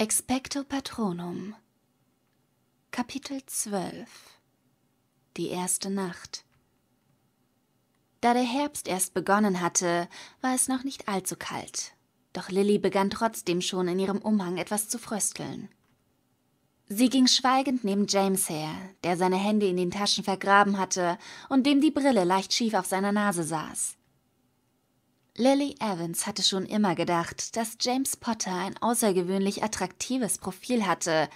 Expecto Patronum Kapitel 12 Die erste Nacht Da der Herbst erst begonnen hatte, war es noch nicht allzu kalt. Doch Lilly begann trotzdem schon in ihrem Umhang etwas zu frösteln. Sie ging schweigend neben James her, der seine Hände in den Taschen vergraben hatte und dem die Brille leicht schief auf seiner Nase saß. Lily Evans hatte schon immer gedacht, dass James Potter ein außergewöhnlich attraktives Profil hatte,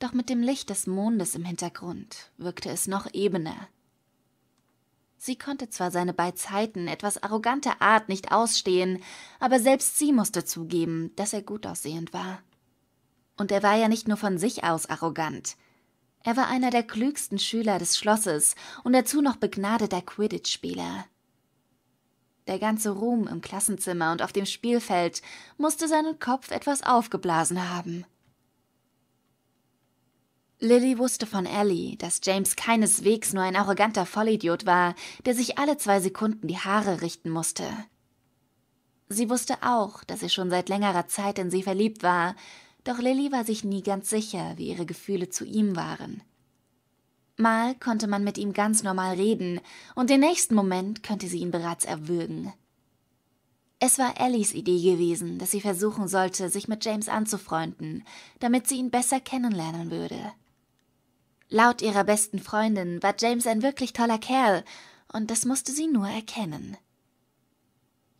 doch mit dem Licht des Mondes im Hintergrund wirkte es noch ebener. Sie konnte zwar seine beizeiten etwas arrogante Art nicht ausstehen, aber selbst sie musste zugeben, dass er gut aussehend war. Und er war ja nicht nur von sich aus arrogant. Er war einer der klügsten Schüler des Schlosses und dazu noch begnadeter Quidditch-Spieler. Der ganze Ruhm im Klassenzimmer und auf dem Spielfeld musste seinen Kopf etwas aufgeblasen haben. Lilly wusste von Ellie, dass James keineswegs nur ein arroganter Vollidiot war, der sich alle zwei Sekunden die Haare richten musste. Sie wusste auch, dass er schon seit längerer Zeit in sie verliebt war, doch Lilly war sich nie ganz sicher, wie ihre Gefühle zu ihm waren. Mal konnte man mit ihm ganz normal reden, und den nächsten Moment könnte sie ihn bereits erwürgen. Es war Ellies Idee gewesen, dass sie versuchen sollte, sich mit James anzufreunden, damit sie ihn besser kennenlernen würde. Laut ihrer besten Freundin war James ein wirklich toller Kerl, und das musste sie nur erkennen.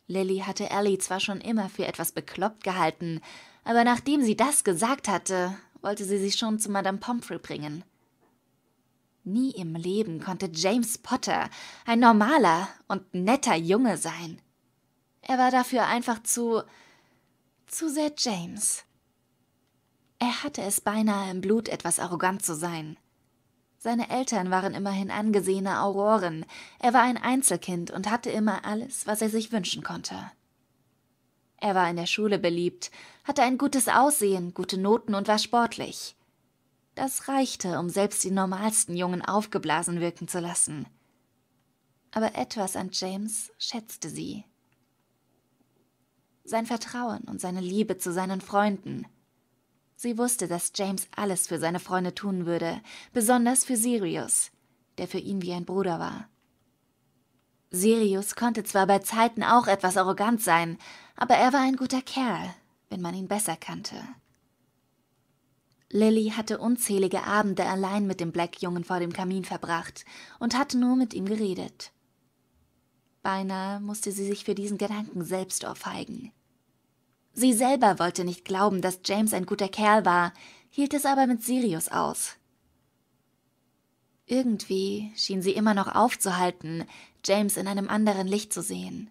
Lilly hatte Ellie zwar schon immer für etwas bekloppt gehalten, aber nachdem sie das gesagt hatte, wollte sie sie schon zu Madame Pomfrey bringen. Nie im Leben konnte James Potter ein normaler und netter Junge sein. Er war dafür einfach zu zu sehr James. Er hatte es beinahe im Blut, etwas arrogant zu sein. Seine Eltern waren immerhin angesehene Auroren, er war ein Einzelkind und hatte immer alles, was er sich wünschen konnte. Er war in der Schule beliebt, hatte ein gutes Aussehen, gute Noten und war sportlich. Das reichte, um selbst die normalsten Jungen aufgeblasen wirken zu lassen. Aber etwas an James schätzte sie. Sein Vertrauen und seine Liebe zu seinen Freunden. Sie wusste, dass James alles für seine Freunde tun würde, besonders für Sirius, der für ihn wie ein Bruder war. Sirius konnte zwar bei Zeiten auch etwas arrogant sein, aber er war ein guter Kerl, wenn man ihn besser kannte. Lilly hatte unzählige Abende allein mit dem Black-Jungen vor dem Kamin verbracht und hatte nur mit ihm geredet. Beinahe musste sie sich für diesen Gedanken selbst ohrfeigen. Sie selber wollte nicht glauben, dass James ein guter Kerl war, hielt es aber mit Sirius aus. Irgendwie schien sie immer noch aufzuhalten, James in einem anderen Licht zu sehen.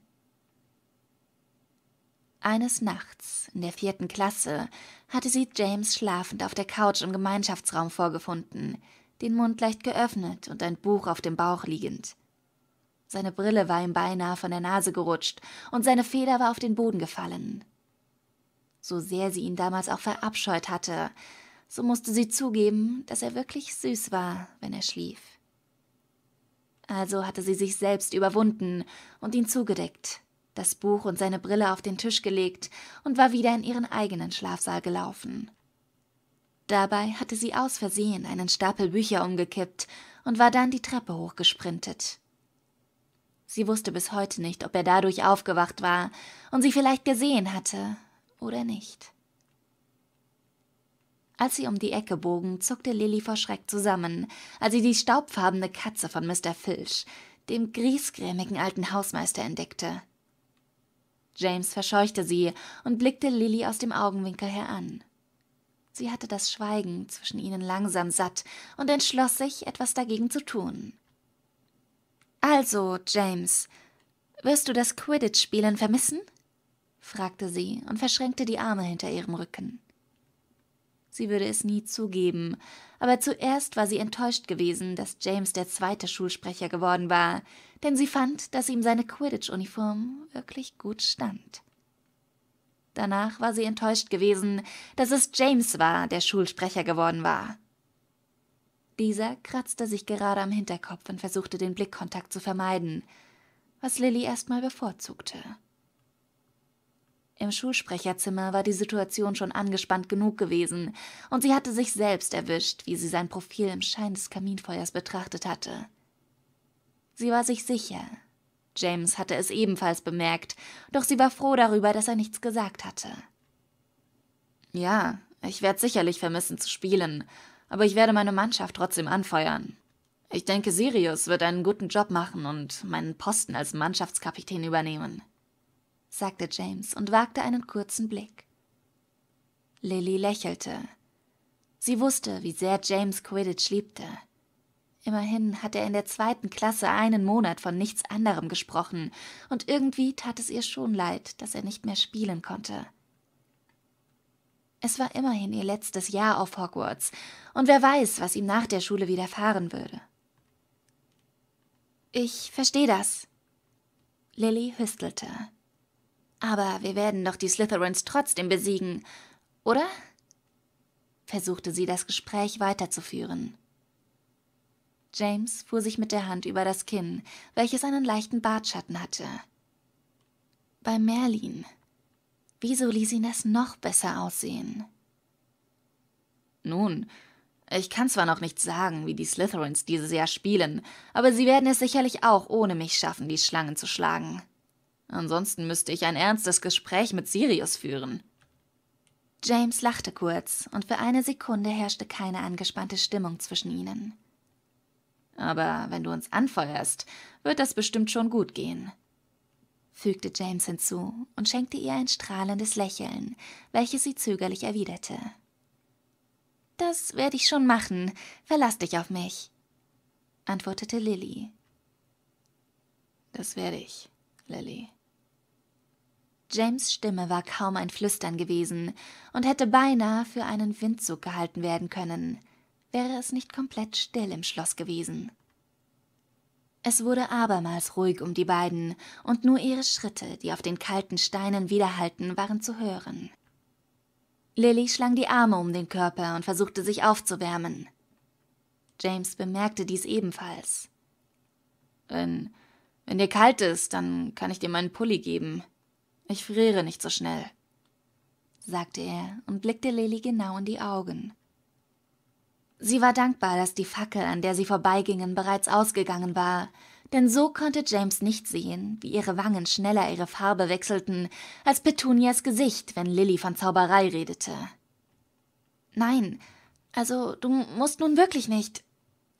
Eines Nachts, in der vierten Klasse, hatte sie James schlafend auf der Couch im Gemeinschaftsraum vorgefunden, den Mund leicht geöffnet und ein Buch auf dem Bauch liegend. Seine Brille war ihm beinahe von der Nase gerutscht und seine Feder war auf den Boden gefallen. So sehr sie ihn damals auch verabscheut hatte, so musste sie zugeben, dass er wirklich süß war, wenn er schlief. Also hatte sie sich selbst überwunden und ihn zugedeckt, das Buch und seine Brille auf den Tisch gelegt und war wieder in ihren eigenen Schlafsaal gelaufen. Dabei hatte sie aus Versehen einen Stapel Bücher umgekippt und war dann die Treppe hochgesprintet. Sie wusste bis heute nicht, ob er dadurch aufgewacht war und sie vielleicht gesehen hatte oder nicht. Als sie um die Ecke bogen, zuckte Lilly vor Schreck zusammen, als sie die staubfarbene Katze von Mr. Filch, dem griesgrämigen alten Hausmeister, entdeckte. James verscheuchte sie und blickte Lilly aus dem Augenwinkel her an. Sie hatte das Schweigen zwischen ihnen langsam satt und entschloss sich, etwas dagegen zu tun. Also, James, wirst du das Quidditch-Spielen vermissen? fragte sie und verschränkte die Arme hinter ihrem Rücken. Sie würde es nie zugeben. Aber zuerst war sie enttäuscht gewesen, dass James der zweite Schulsprecher geworden war, denn sie fand, dass ihm seine Quidditch-Uniform wirklich gut stand. Danach war sie enttäuscht gewesen, dass es James war, der Schulsprecher geworden war. Dieser kratzte sich gerade am Hinterkopf und versuchte den Blickkontakt zu vermeiden, was Lilly erstmal bevorzugte. Im Schulsprecherzimmer war die Situation schon angespannt genug gewesen, und sie hatte sich selbst erwischt, wie sie sein Profil im Schein des Kaminfeuers betrachtet hatte. Sie war sich sicher. James hatte es ebenfalls bemerkt, doch sie war froh darüber, dass er nichts gesagt hatte. Ja, ich werde sicherlich vermissen zu spielen, aber ich werde meine Mannschaft trotzdem anfeuern. Ich denke, Sirius wird einen guten Job machen und meinen Posten als Mannschaftskapitän übernehmen sagte James und wagte einen kurzen Blick. Lily lächelte. Sie wusste, wie sehr James Quidditch liebte. Immerhin hatte er in der zweiten Klasse einen Monat von nichts anderem gesprochen, und irgendwie tat es ihr schon leid, dass er nicht mehr spielen konnte. Es war immerhin ihr letztes Jahr auf Hogwarts, und wer weiß, was ihm nach der Schule widerfahren würde. Ich verstehe das. Lilly hüstelte. Aber wir werden doch die Slytherins trotzdem besiegen, oder? versuchte sie, das Gespräch weiterzuführen. James fuhr sich mit der Hand über das Kinn, welches einen leichten Bartschatten hatte. Bei Merlin. Wieso ließ ihn das noch besser aussehen? Nun, ich kann zwar noch nicht sagen, wie die Slytherins dieses Jahr spielen, aber sie werden es sicherlich auch ohne mich schaffen, die Schlangen zu schlagen. Ansonsten müsste ich ein ernstes Gespräch mit Sirius führen. James lachte kurz, und für eine Sekunde herrschte keine angespannte Stimmung zwischen ihnen. Aber wenn du uns anfeuerst, wird das bestimmt schon gut gehen, fügte James hinzu und schenkte ihr ein strahlendes Lächeln, welches sie zögerlich erwiderte. Das werde ich schon machen, verlass dich auf mich, antwortete Lilly. Das werde ich, Lilly. James Stimme war kaum ein Flüstern gewesen und hätte beinahe für einen Windzug gehalten werden können, wäre es nicht komplett still im Schloss gewesen. Es wurde abermals ruhig um die beiden, und nur ihre Schritte, die auf den kalten Steinen widerhallten, waren zu hören. Lilly schlang die Arme um den Körper und versuchte sich aufzuwärmen. James bemerkte dies ebenfalls. Wenn, wenn dir kalt ist, dann kann ich dir meinen Pulli geben, ich friere nicht so schnell, sagte er und blickte Lilly genau in die Augen. Sie war dankbar, dass die Fackel, an der sie vorbeigingen, bereits ausgegangen war, denn so konnte James nicht sehen, wie ihre Wangen schneller ihre Farbe wechselten als Petunias Gesicht, wenn Lilly von Zauberei redete. Nein, also du musst nun wirklich nicht,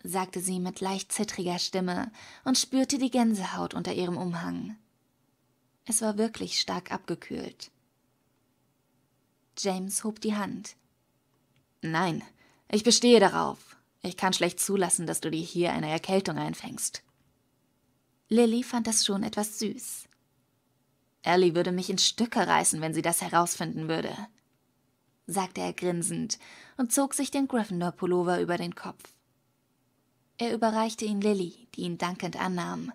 sagte sie mit leicht zittriger Stimme und spürte die Gänsehaut unter ihrem Umhang. Es war wirklich stark abgekühlt. James hob die Hand. Nein, ich bestehe darauf. Ich kann schlecht zulassen, dass du dir hier eine Erkältung einfängst. Lilly fand das schon etwas süß. Ellie würde mich in Stücke reißen, wenn sie das herausfinden würde, sagte er grinsend und zog sich den Gryffindor-Pullover über den Kopf. Er überreichte ihn Lilly, die ihn dankend annahm.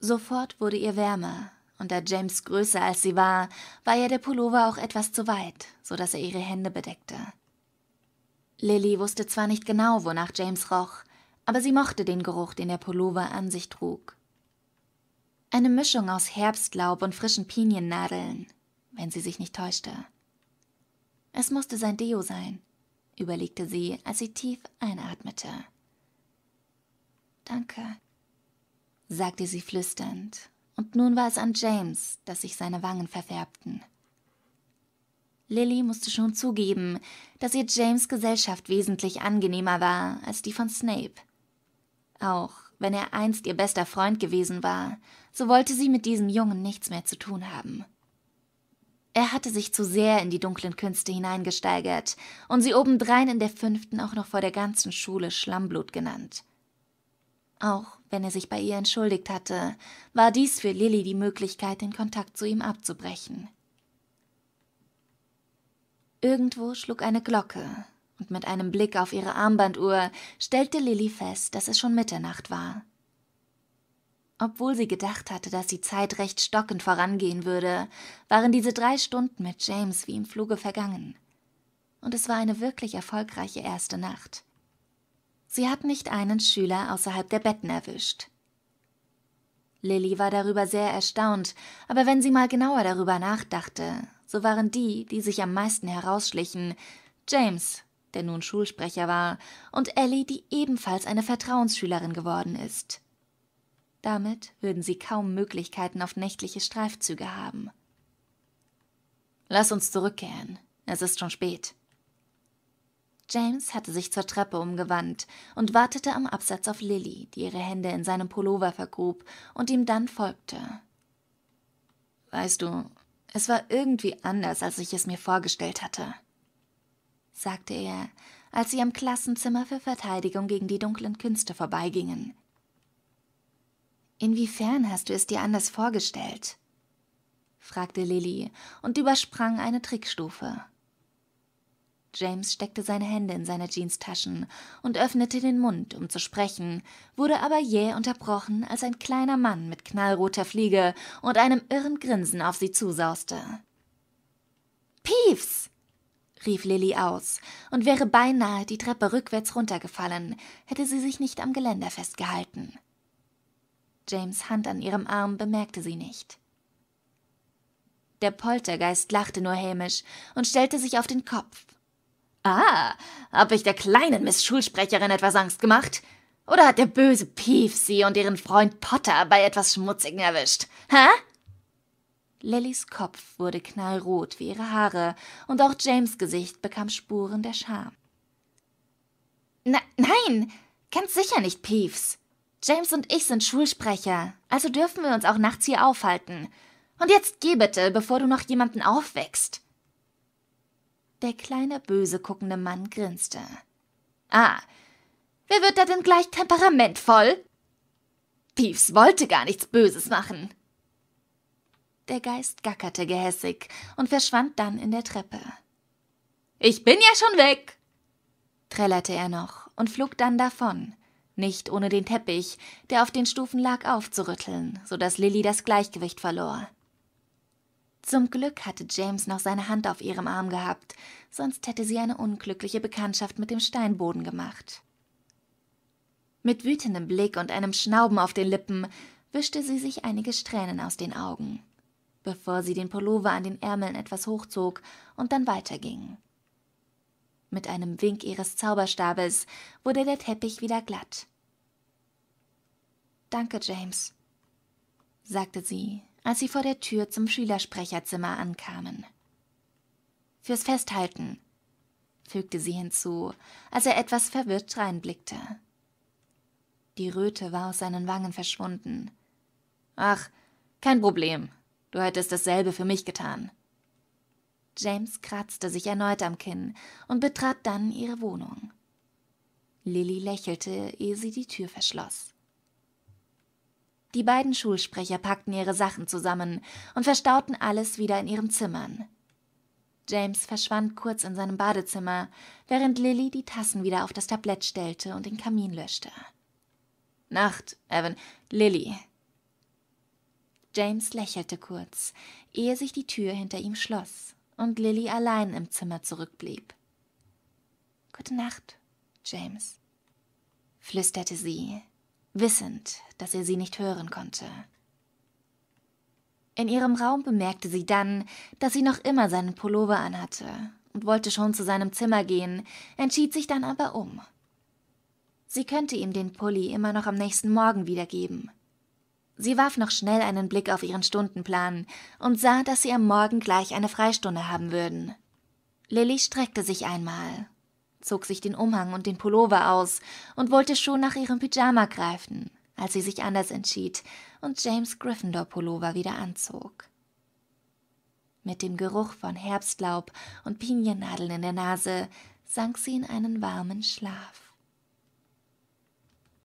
Sofort wurde ihr wärmer, und da James größer als sie war, war ihr der Pullover auch etwas zu weit, so dass er ihre Hände bedeckte. Lilly wusste zwar nicht genau, wonach James roch, aber sie mochte den Geruch, den der Pullover an sich trug. Eine Mischung aus Herbstlaub und frischen Piniennadeln, wenn sie sich nicht täuschte. Es musste sein Deo sein, überlegte sie, als sie tief einatmete. Danke, sagte sie flüsternd, und nun war es an James, dass sich seine Wangen verfärbten. Lilly musste schon zugeben, dass ihr James Gesellschaft wesentlich angenehmer war als die von Snape. Auch wenn er einst ihr bester Freund gewesen war, so wollte sie mit diesem Jungen nichts mehr zu tun haben. Er hatte sich zu sehr in die dunklen Künste hineingesteigert und sie obendrein in der fünften auch noch vor der ganzen Schule Schlammblut genannt. Auch wenn er sich bei ihr entschuldigt hatte, war dies für Lilly die Möglichkeit, den Kontakt zu ihm abzubrechen. Irgendwo schlug eine Glocke, und mit einem Blick auf ihre Armbanduhr stellte Lilly fest, dass es schon Mitternacht war. Obwohl sie gedacht hatte, dass die Zeit recht stockend vorangehen würde, waren diese drei Stunden mit James wie im Fluge vergangen. Und es war eine wirklich erfolgreiche erste Nacht. Sie hat nicht einen Schüler außerhalb der Betten erwischt. Lilly war darüber sehr erstaunt, aber wenn sie mal genauer darüber nachdachte, so waren die, die sich am meisten herausschlichen, James, der nun Schulsprecher war, und Ellie, die ebenfalls eine Vertrauensschülerin geworden ist. Damit würden sie kaum Möglichkeiten auf nächtliche Streifzüge haben. Lass uns zurückkehren, es ist schon spät, James hatte sich zur Treppe umgewandt und wartete am Absatz auf Lilly, die ihre Hände in seinem Pullover vergrub und ihm dann folgte. Weißt du, es war irgendwie anders, als ich es mir vorgestellt hatte, sagte er, als sie am Klassenzimmer für Verteidigung gegen die dunklen Künste vorbeigingen. Inwiefern hast du es dir anders vorgestellt? fragte Lilly und übersprang eine Trickstufe. James steckte seine Hände in seine Jeanstaschen und öffnete den Mund, um zu sprechen, wurde aber jäh unterbrochen, als ein kleiner Mann mit knallroter Fliege und einem irren Grinsen auf sie zusauste. Piefs! rief Lilly aus und wäre beinahe die Treppe rückwärts runtergefallen, hätte sie sich nicht am Geländer festgehalten. James Hand an ihrem Arm bemerkte sie nicht. Der Poltergeist lachte nur hämisch und stellte sich auf den Kopf. Ah, hab ich der kleinen Miss Schulsprecherin etwas Angst gemacht? Oder hat der böse Pief sie und ihren Freund Potter bei etwas Schmutzigen erwischt? Hä? Lillys Kopf wurde knallrot wie ihre Haare, und auch James Gesicht bekam Spuren der Scham. Na, nein, ganz sicher nicht, Peeves. James und ich sind Schulsprecher, also dürfen wir uns auch nachts hier aufhalten. Und jetzt geh bitte, bevor du noch jemanden aufwächst. Der kleine böse guckende Mann grinste. Ah, wer wird da denn gleich temperamentvoll? Peeves wollte gar nichts Böses machen. Der Geist gackerte gehässig und verschwand dann in der Treppe. Ich bin ja schon weg, trällerte er noch und flog dann davon, nicht ohne den Teppich, der auf den Stufen lag, aufzurütteln, so dass Lilly das Gleichgewicht verlor. Zum Glück hatte James noch seine Hand auf ihrem Arm gehabt, sonst hätte sie eine unglückliche Bekanntschaft mit dem Steinboden gemacht. Mit wütendem Blick und einem Schnauben auf den Lippen wischte sie sich einige Strähnen aus den Augen, bevor sie den Pullover an den Ärmeln etwas hochzog und dann weiterging. Mit einem Wink ihres Zauberstabes wurde der Teppich wieder glatt. Danke, James, sagte sie als sie vor der Tür zum Schülersprecherzimmer ankamen. Fürs Festhalten, fügte sie hinzu, als er etwas verwirrt reinblickte. Die Röte war aus seinen Wangen verschwunden. Ach, kein Problem. Du hättest dasselbe für mich getan. James kratzte sich erneut am Kinn und betrat dann ihre Wohnung. Lilly lächelte, ehe sie die Tür verschloss. Die beiden Schulsprecher packten ihre Sachen zusammen und verstauten alles wieder in ihren Zimmern. James verschwand kurz in seinem Badezimmer, während Lilly die Tassen wieder auf das Tablett stellte und den Kamin löschte. Nacht, Evan. Lilly. James lächelte kurz, ehe sich die Tür hinter ihm schloss und Lilly allein im Zimmer zurückblieb. Gute Nacht, James, flüsterte sie, wissend, dass er sie nicht hören konnte. In ihrem Raum bemerkte sie dann, dass sie noch immer seinen Pullover anhatte und wollte schon zu seinem Zimmer gehen, entschied sich dann aber um. Sie könnte ihm den Pulli immer noch am nächsten Morgen wiedergeben. Sie warf noch schnell einen Blick auf ihren Stundenplan und sah, dass sie am Morgen gleich eine Freistunde haben würden. Lilly streckte sich einmal zog sich den Umhang und den Pullover aus und wollte schon nach ihrem Pyjama greifen, als sie sich anders entschied und James Gryffindor Pullover wieder anzog. Mit dem Geruch von Herbstlaub und Piniennadeln in der Nase sank sie in einen warmen Schlaf.